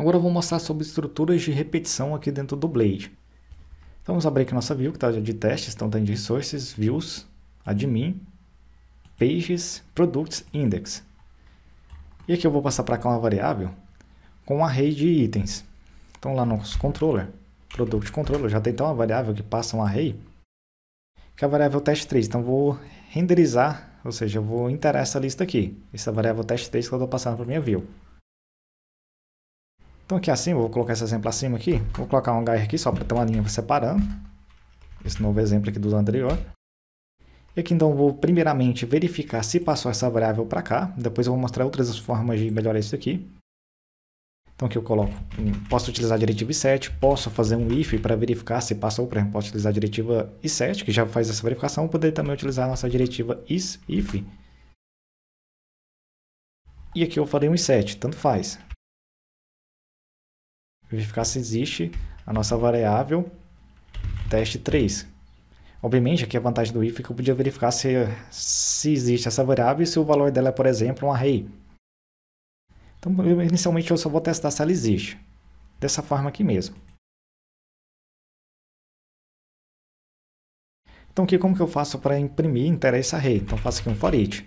Agora eu vou mostrar sobre estruturas de repetição aqui dentro do Blade. Então vamos abrir aqui nossa view, que está de testes, então tem Resources, Views, Admin, Pages, Products, Index. E aqui eu vou passar para cá uma variável com um array de itens. Então lá no nosso controller, Product Controller, já tem então uma variável que passa um array, que é a variável test3. Então vou renderizar, ou seja, eu vou interar essa lista aqui. Essa variável test3 que eu estou passando para minha view. Então aqui assim, vou colocar esse exemplo acima aqui. Vou colocar um HR aqui só para ter uma linha separando. Esse novo exemplo aqui do anterior. E aqui então vou primeiramente verificar se passou essa variável para cá. Depois eu vou mostrar outras formas de melhorar isso aqui. Então aqui eu coloco, posso utilizar a diretiva i7, posso fazer um if para verificar se passou, por exemplo, posso utilizar a diretiva i7, que já faz essa verificação, poder também utilizar a nossa diretiva if. E aqui eu falei um i7, tanto faz verificar se existe a nossa variável teste 3. Obviamente, aqui a vantagem do if é que eu podia verificar se, se existe essa variável e se o valor dela é, por exemplo, um array. Então, inicialmente eu só vou testar se ela existe. Dessa forma aqui mesmo. Então, aqui como que eu faço para imprimir e essa array? Então, faço aqui um for each.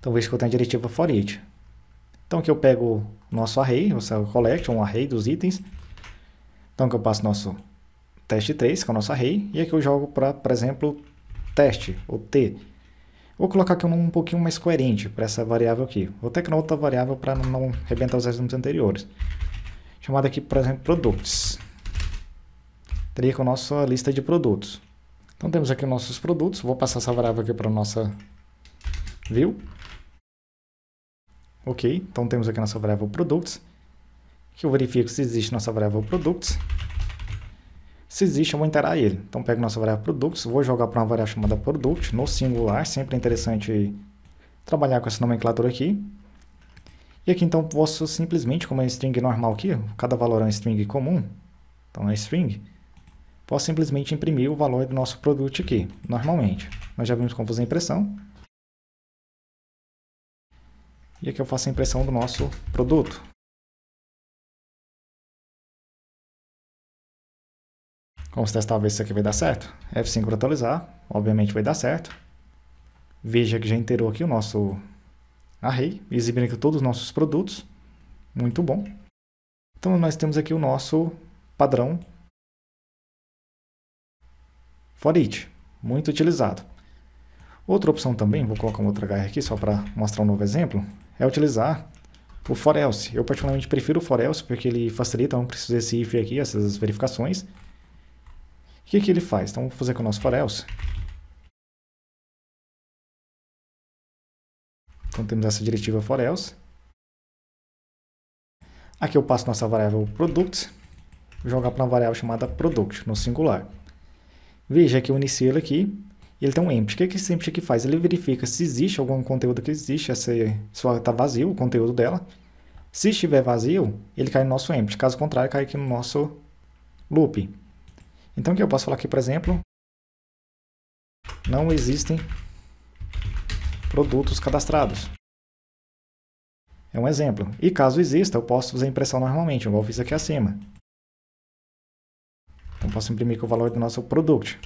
Então, vejo que eu tenho a diretiva for each. Então aqui eu pego nosso array, o cell collection, um array dos itens. Então que eu passo nosso teste 3, que é o nosso array, e aqui eu jogo para, por exemplo, teste, ou t. Vou colocar aqui um, um pouquinho mais coerente para essa variável aqui. Vou até criar outra variável para não arrebentar os exemplos anteriores. Chamada aqui, por exemplo, produtos. Teria com a nossa lista de produtos. Então temos aqui nossos produtos, vou passar essa variável aqui para a nossa view. Ok, então temos aqui a nossa variável products, que eu verifico se existe nossa variável products. Se existe, eu vou interar ele. Então pego nossa variável products, vou jogar para uma variável chamada product, no singular, sempre é interessante trabalhar com essa nomenclatura aqui. E aqui então posso simplesmente, como é string normal aqui, cada valor é um string comum, então é string, posso simplesmente imprimir o valor do nosso produto aqui, normalmente. Nós já vimos como fazer a impressão. E aqui eu faço a impressão do nosso produto. Vamos testar ver se isso aqui vai dar certo. F5 para atualizar, obviamente vai dar certo. Veja que já inteirou aqui o nosso array, exibindo aqui todos os nossos produtos. Muito bom. Então nós temos aqui o nosso padrão for each, muito utilizado. Outra opção também, vou colocar um outro HR aqui só para mostrar um novo exemplo, é utilizar o for else. Eu particularmente prefiro o for else porque ele facilita, não precisa desse if aqui, essas verificações. O que, que ele faz? Então, vamos fazer com o nosso for else. Então, temos essa diretiva for else. Aqui eu passo nossa variável vou jogar para uma variável chamada product, no singular. Veja que eu iniciei ele aqui, e ele tem um empty. O que, que esse empty aqui faz? Ele verifica se existe algum conteúdo que existe, se está vazio o conteúdo dela. Se estiver vazio, ele cai no nosso empty. Caso contrário, cai aqui no nosso loop. Então, o que eu posso falar aqui, por exemplo? Não existem produtos cadastrados. É um exemplo. E caso exista, eu posso fazer a impressão normalmente, igual eu fiz aqui acima. Então, posso imprimir aqui o valor do nosso product.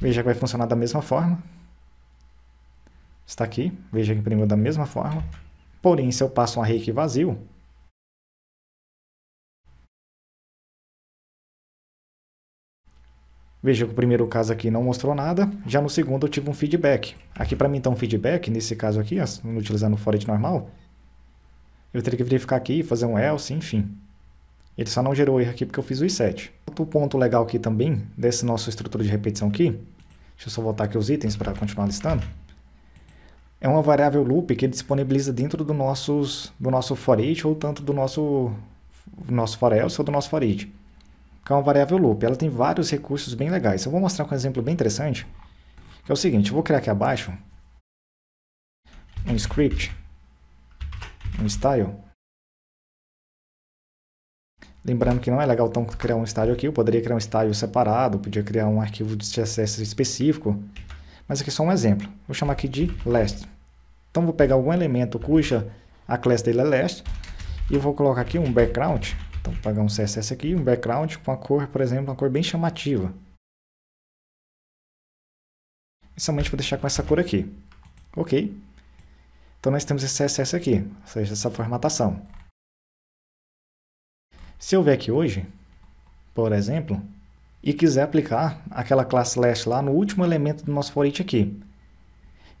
Veja que vai funcionar da mesma forma. Está aqui, veja que imprimiu da mesma forma. Porém, se eu passo um array aqui vazio, Veja que o primeiro caso aqui não mostrou nada, já no segundo eu tive um feedback. Aqui para mim então um feedback, nesse caso aqui, utilizando o for normal, eu teria que verificar aqui, fazer um else, enfim. Ele só não gerou erro aqui porque eu fiz o 7. Outro ponto legal aqui também, dessa nossa estrutura de repetição aqui, deixa eu só voltar aqui os itens para continuar listando, é uma variável loop que ele disponibiliza dentro do, nossos, do nosso for each ou tanto do nosso, nosso for else ou do nosso for each. Que é uma variável loop, ela tem vários recursos bem legais. Eu vou mostrar um exemplo bem interessante, que é o seguinte, eu vou criar aqui abaixo um script, um style, Lembrando que não é legal tão criar um estágio aqui, eu poderia criar um estágio separado, podia criar um arquivo de CSS específico, mas aqui é só um exemplo. Vou chamar aqui de last. Então vou pegar algum elemento cuja a classe dele é last e vou colocar aqui um background. Então vou pegar um CSS aqui, um background com a cor, por exemplo, uma cor bem chamativa. Inicialmente vou deixar com essa cor aqui. Ok. Então nós temos esse CSS aqui, ou seja, essa formatação. Se eu vier aqui hoje, por exemplo, e quiser aplicar aquela classe last lá no último elemento do nosso for each aqui,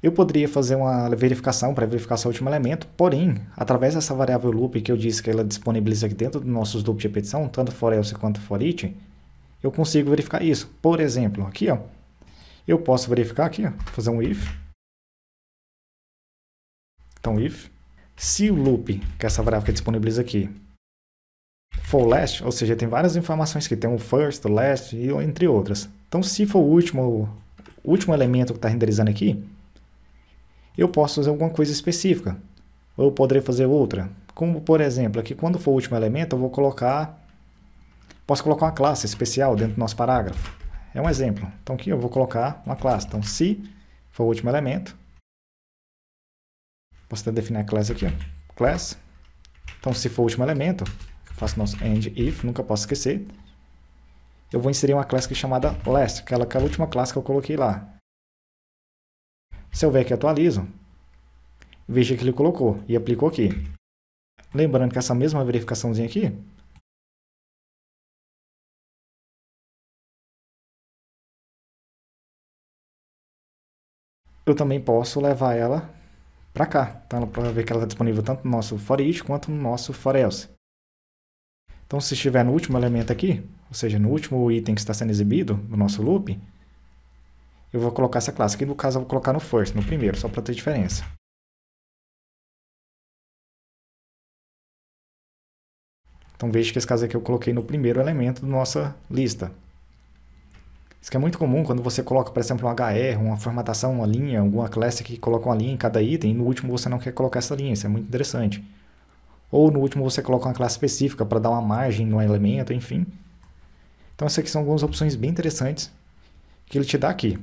eu poderia fazer uma verificação para verificar se o último elemento, porém, através dessa variável loop que eu disse que ela disponibiliza aqui dentro dos nossos loops de repetição, tanto for else quanto for each, eu consigo verificar isso. Por exemplo, aqui, ó, eu posso verificar aqui, ó, fazer um if. Então, if, se o loop, que é essa variável que disponibiliza aqui, for last, ou seja, tem várias informações que tem o first, o last e entre outras. Então, se for o último, o último elemento que está renderizando aqui, eu posso fazer alguma coisa específica. Ou eu poderei fazer outra. Como, por exemplo, aqui quando for o último elemento, eu vou colocar... Posso colocar uma classe especial dentro do nosso parágrafo. É um exemplo. Então, aqui eu vou colocar uma classe. Então, se for o último elemento, posso até definir a classe aqui. Ó. Class. Então, se for o último elemento, faço nosso end if, nunca posso esquecer. Eu vou inserir uma classe chamada last, aquela que é a última classe que eu coloquei lá. Se eu ver aqui atualizo, veja que ele colocou e aplicou aqui. Lembrando que essa mesma verificaçãozinha aqui, eu também posso levar ela para cá, tá? Então, para ver que ela está disponível tanto no nosso for each quanto no nosso for else. Então, se estiver no último elemento aqui, ou seja, no último item que está sendo exibido no nosso loop, eu vou colocar essa classe. Aqui, no caso, eu vou colocar no first, no primeiro, só para ter diferença. Então, veja que esse caso aqui eu coloquei no primeiro elemento da nossa lista. Isso que é muito comum quando você coloca, por exemplo, um HR, uma formatação, uma linha, alguma classe que coloca uma linha em cada item, e no último você não quer colocar essa linha. Isso é muito interessante. Ou no último você coloca uma classe específica para dar uma margem no elemento, enfim. Então essas aqui são algumas opções bem interessantes que ele te dá aqui.